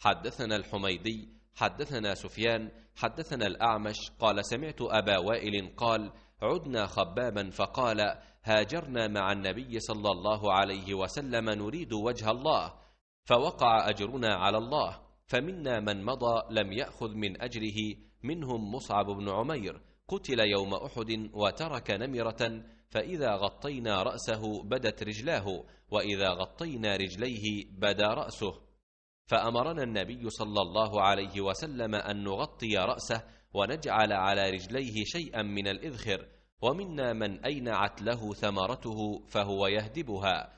حدثنا الحميدي حدثنا سفيان حدثنا الأعمش قال سمعت أبا وائل قال عدنا خبابا فقال هاجرنا مع النبي صلى الله عليه وسلم نريد وجه الله فوقع أجرنا على الله فمنا من مضى لم يأخذ من أجره منهم مصعب بن عمير قتل يوم أحد وترك نمرة فإذا غطينا رأسه بدت رجلاه وإذا غطينا رجليه بدا رأسه فأمرنا النبي صلى الله عليه وسلم أن نغطي رأسه ونجعل على رجليه شيئا من الإذخر ومنا من أينعت له ثمرته فهو يهدبها